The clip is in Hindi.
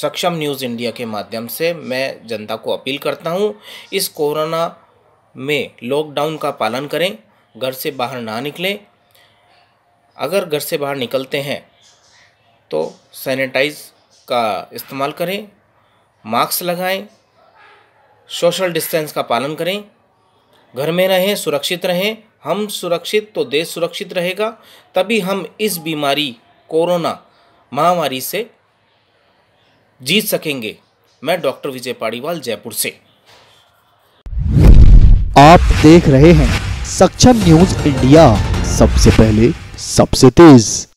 सक्षम न्यूज़ इंडिया के माध्यम से मैं जनता को अपील करता हूँ इस कोरोना में लॉकडाउन का पालन करें घर से बाहर ना निकलें अगर घर से बाहर निकलते हैं तो सैनिटाइज का इस्तेमाल करें मास्क लगाएं सोशल डिस्टेंस का पालन करें घर में रहें सुरक्षित रहें हम सुरक्षित तो देश सुरक्षित रहेगा तभी हम इस बीमारी कोरोना महामारी से जीत सकेंगे मैं डॉक्टर विजय पाड़ीवाल जयपुर से आप देख रहे हैं सक्षम न्यूज इंडिया सबसे पहले सबसे तेज